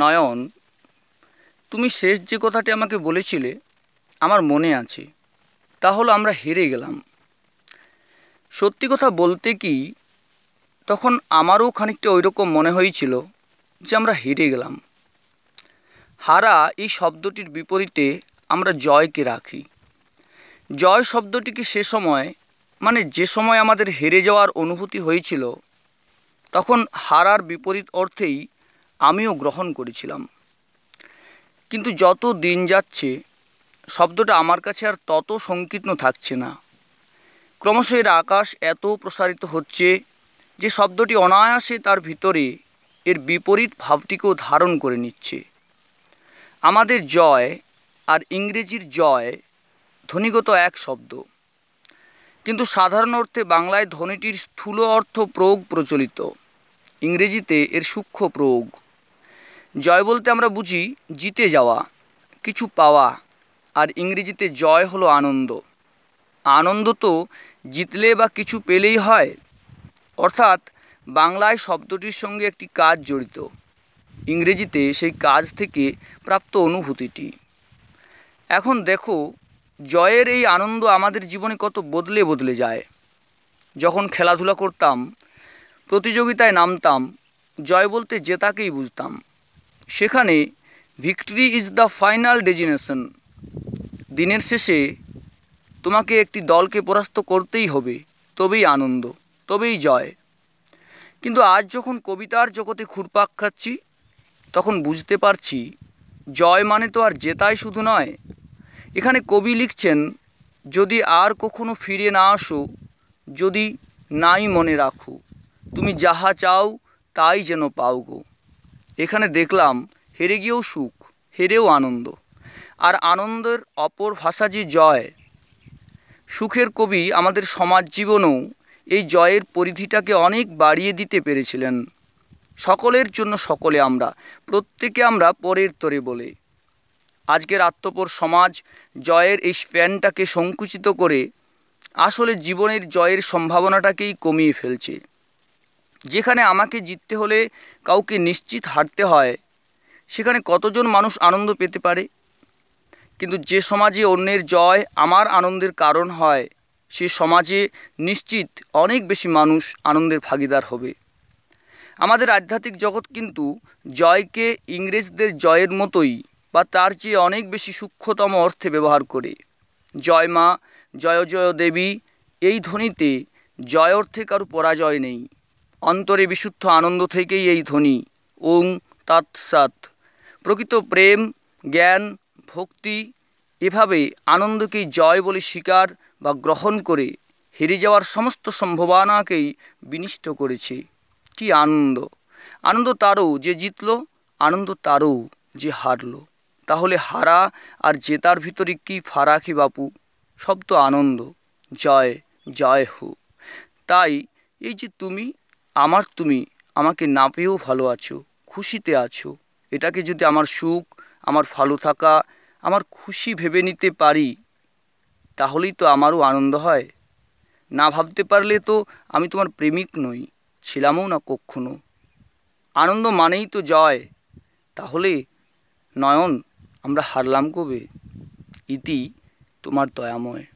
নয়ন তুমি শেষ যে কথাটি আমাকে বলেছিলে আমার মনে আছে তা হলো আমরা হেরে গেলাম সত্যি কথা বলতে কি তখন আমারও খানিকটা ওই রকম মনে হয়েছিল যে আমরা হেরে গেলাম হারা এই শব্দটির বিপরীতে আমরা জয়কে রাখি জয় শব্দটিকে সে সময় মানে যে সময় আমাদের হেরে যাওয়ার অনুভূতি হয়েছিল তখন হারার বিপরীত অর্থেই আমিও গ্রহণ করেছিলাম কিন্তু যত দিন যাচ্ছে শব্দটা আমার কাছে আর তত সংকীর্ণ থাকছে না ক্রমশ এর আকাশ এত প্রসারিত হচ্ছে যে শব্দটি অনায়াসে তার ভিতরে এর বিপরীত ভাবটিকেও ধারণ করে নিচ্ছে আমাদের জয় আর ইংরেজির জয় ধ্বনিগত এক শব্দ কিন্তু সাধারণ অর্থে বাংলায় ধ্বনিটির স্থূল অর্থ প্রয়োগ প্রচলিত ইংরেজিতে এর সূক্ষ্ম প্রয়োগ জয় বলতে আমরা বুঝি জিতে যাওয়া কিছু পাওয়া আর ইংরেজিতে জয় হলো আনন্দ আনন্দ তো জিতলে বা কিছু পেলেই হয় অর্থাৎ বাংলায় শব্দটির সঙ্গে একটি কাজ জড়িত ইংরেজিতে সেই কাজ থেকে প্রাপ্ত অনুভূতিটি এখন দেখো জয়ের এই আনন্দ আমাদের জীবনে কত বদলে বদলে যায় যখন খেলাধুলা করতাম প্রতিযোগিতায় নামতাম জয় বলতে জেতাকেই বুঝতাম সেখানে victory is the final destination দিনের শেষে তোমাকে একটি দলকে পরাস্ত করতেই হবে তবেই আনন্দ তবেই জয় কিন্তু আজ যখন কবিতার জগতে খুরপাক খাচ্ছি তখন বুঝতে পারছি জয় মানে তো আর জেতাই শুধু নয় এখানে কবি লিখছেন যদি আর কখনো ফিরে না আসো যদি নাই মনে রাখো তুমি যাহা চাও তাই যেন পাও গো এখানে দেখলাম হেরে গিয়েও সুখ হেরেও আনন্দ আর আনন্দের অপর ভাষা যে জয় সুখের কবি আমাদের সমাজ জীবনেও এই জয়ের পরিধিটাকে অনেক বাড়িয়ে দিতে পেরেছিলেন সকলের জন্য সকলে আমরা প্রত্যেকে আমরা পরের তরে বলে আজকের আত্মপর সমাজ জয়ের এই স্প্যানটাকে সংকুচিত করে আসলে জীবনের জয়ের সম্ভাবনাটাকেই কমিয়ে ফেলছে যেখানে আমাকে জিততে হলে কাউকে নিশ্চিত হারতে হয় সেখানে কতজন মানুষ আনন্দ পেতে পারে কিন্তু যে সমাজে অন্যের জয় আমার আনন্দের কারণ হয় সে সমাজে নিশ্চিত অনেক বেশি মানুষ আনন্দের ভাগিদার হবে আমাদের আধ্যাত্মিক জগৎ কিন্তু জয়কে ইংরেজদের জয়ের মতোই বা তার চেয়ে অনেক বেশি সূক্ষ্মতম অর্থে ব্যবহার করে জয় মা জয় জয় দেবী এই ধ্বনিতে জয় অর্থে কারো পরাজয় নেই অন্তরে বিশুদ্ধ আনন্দ থেকেই এই ধ্বনি ওং তাৎসাত প্রকৃত প্রেম জ্ঞান ভক্তি এভাবে আনন্দকে জয় বলে স্বীকার বা গ্রহণ করে হেরে যাওয়ার সমস্ত সম্ভাবনাকেই বিনিষ্ট করেছে কি আনন্দ আনন্দ তারও যে জিতল আনন্দ তারও যে হারল তাহলে হারা আর জেতার ভিতরে কি ফারাকি বাপু সব তো আনন্দ জয় জয় হো তাই এই যে তুমি আমার তুমি আমাকে না পেয়েও ভালো আছো খুশিতে আছো এটাকে যদি আমার সুখ আমার ভালো থাকা আমার খুশি ভেবে নিতে পারি তাহলেই তো আমারও আনন্দ হয় না ভাবতে পারলে তো আমি তোমার প্রেমিক নই ছিলামও না কক্ষণও আনন্দ মানেই তো জয় তাহলে নয়ন আমরা হারলাম কবে ইতি তোমার দয়াময়